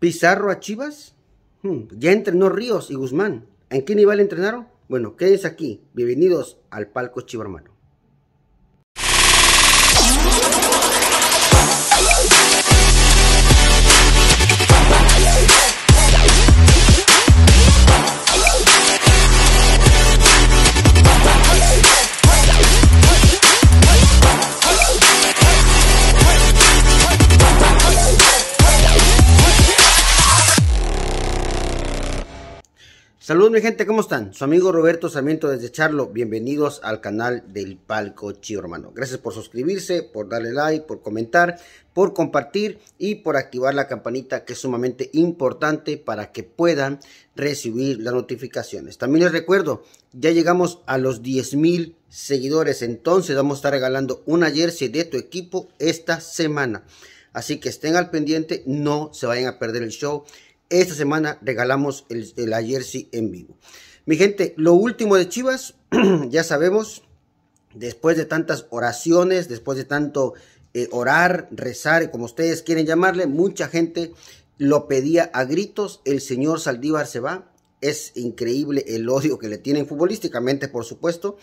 Pizarro a Chivas. Hmm, ya entrenó Ríos y Guzmán. ¿En qué nivel entrenaron? Bueno, quédense aquí. Bienvenidos al palco Chivarmano. Saludos mi gente, ¿cómo están? Su amigo Roberto Sarmiento desde Charlo, bienvenidos al canal del Palco Chivo Hermano. Gracias por suscribirse, por darle like, por comentar, por compartir y por activar la campanita que es sumamente importante para que puedan recibir las notificaciones. También les recuerdo, ya llegamos a los 10.000 mil seguidores, entonces vamos a estar regalando una jersey de tu equipo esta semana. Así que estén al pendiente, no se vayan a perder el show. Esta semana regalamos el, ayer la jersey en vivo. Mi gente, lo último de Chivas, ya sabemos, después de tantas oraciones, después de tanto eh, orar, rezar, como ustedes quieren llamarle, mucha gente lo pedía a gritos, el señor Saldívar se va, es increíble el odio que le tienen futbolísticamente, por supuesto.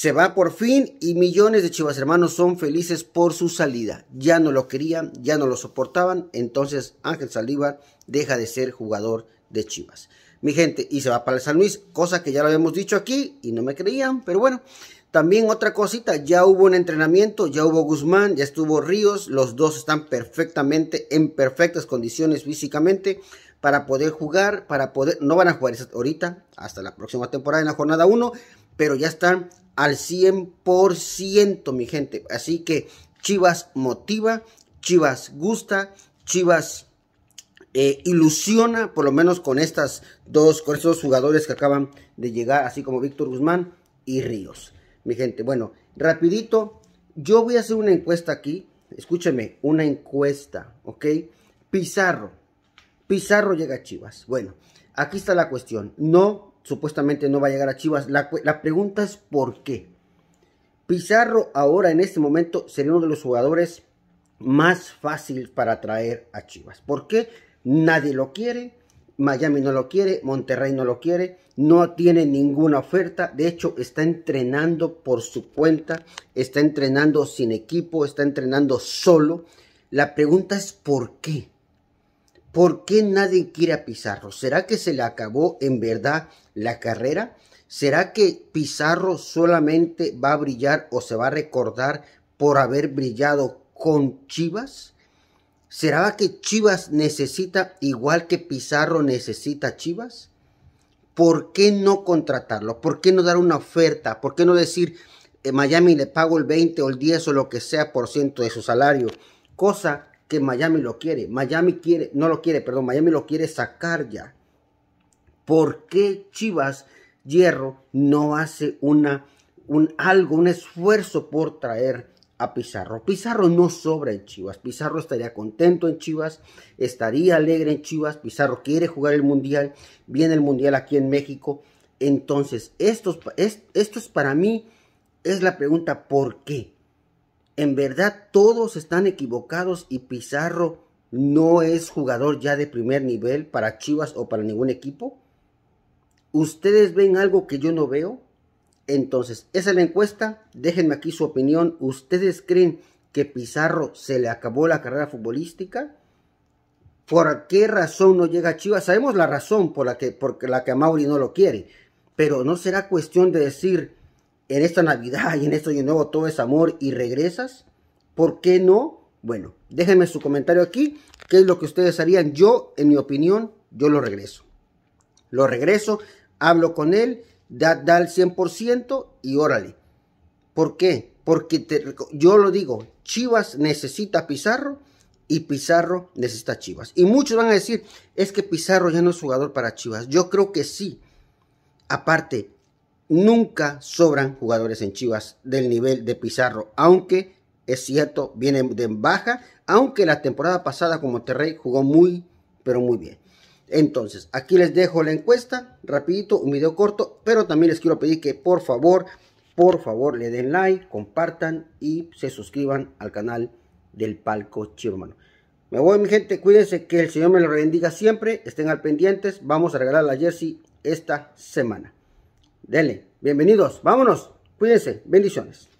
Se va por fin y millones de chivas hermanos son felices por su salida. Ya no lo querían, ya no lo soportaban. Entonces Ángel Salívar deja de ser jugador de chivas. Mi gente, y se va para el San Luis, cosa que ya lo habíamos dicho aquí y no me creían, pero bueno. También otra cosita, ya hubo un entrenamiento, ya hubo Guzmán, ya estuvo Ríos, los dos están perfectamente, en perfectas condiciones físicamente para poder jugar, para poder, no van a jugar ahorita, hasta la próxima temporada en la jornada 1, pero ya están al 100%, mi gente. Así que Chivas motiva, Chivas gusta, Chivas eh, ilusiona, por lo menos con estas dos, con estos jugadores que acaban de llegar, así como Víctor Guzmán y Ríos. Mi gente, bueno, rapidito, yo voy a hacer una encuesta aquí. Escúcheme, una encuesta, ¿ok? Pizarro. Pizarro llega a Chivas. Bueno, aquí está la cuestión. No supuestamente no va a llegar a Chivas. La, pregunta es por qué. Pizarro ahora en este momento sería uno de los jugadores más fácil para traer a Chivas. ¿Por qué? Nadie lo quiere, Miami no lo quiere, Monterrey no lo quiere, no tiene ninguna oferta, de hecho está entrenando por su cuenta, está entrenando sin equipo, está entrenando solo. La pregunta es ¿por qué? ¿Por qué nadie quiere a Pizarro? ¿Será que se le acabó en verdad la carrera? ¿Será que Pizarro solamente va a brillar o se va a recordar por haber brillado con Chivas? ¿Será que Chivas necesita igual que Pizarro necesita Chivas? ¿Por qué no contratarlo? ¿Por qué no dar una oferta? ¿Por qué no decir eh, Miami le pago el 20 o el 10 o lo que sea por ciento de su salario? Cosa que Miami lo quiere. Miami quiere, no lo quiere, perdón, Miami lo quiere sacar ya. ¿Por qué Chivas Hierro no hace una, un, algo, un esfuerzo por traer a Pizarro? Pizarro no sobra en Chivas. Pizarro estaría contento en Chivas, estaría alegre en Chivas. Pizarro quiere jugar el Mundial, viene el Mundial aquí en México. Entonces, esto, es, esto es para mí, es la pregunta ¿por qué? En verdad todos están equivocados y Pizarro no es jugador ya de primer nivel para Chivas o para ningún equipo. ¿Ustedes ven algo que yo no veo? Entonces, esa es la encuesta. Déjenme aquí su opinión. ¿Ustedes creen que Pizarro se le acabó la carrera futbolística? ¿Por qué razón no llega a Chivas? Sabemos la razón por la que, por la que Mauri no lo quiere. Pero no será cuestión de decir, en esta Navidad y en esto de nuevo todo es amor y regresas? ¿Por qué no? Bueno, déjenme su comentario aquí. ¿Qué es lo que ustedes harían? Yo, en mi opinión, yo lo regreso. Lo regreso, hablo con él, da, da el 100% y órale. ¿Por qué? Porque yo lo digo, Chivas necesita Pizarro y Pizarro necesita Chivas. Y muchos van a decir, es que Pizarro ya no es jugador para Chivas. Yo creo que sí. Aparte, Nunca sobran jugadores en Chivas del nivel de Pizarro, aunque es cierto, viene de baja, aunque la temporada pasada con Monterrey jugó muy, pero muy bien. Entonces, aquí les dejo la encuesta, rapidito, un video corto, pero también les quiero pedir que por favor, por favor le den like, compartan y se suscriban al canal del Palco Chileno. Me voy mi gente, cuídense, que el Señor me lo bendiga siempre, estén al pendientes, vamos a regalar la jersey esta semana. Dele, bienvenidos, vámonos, cuídense, bendiciones.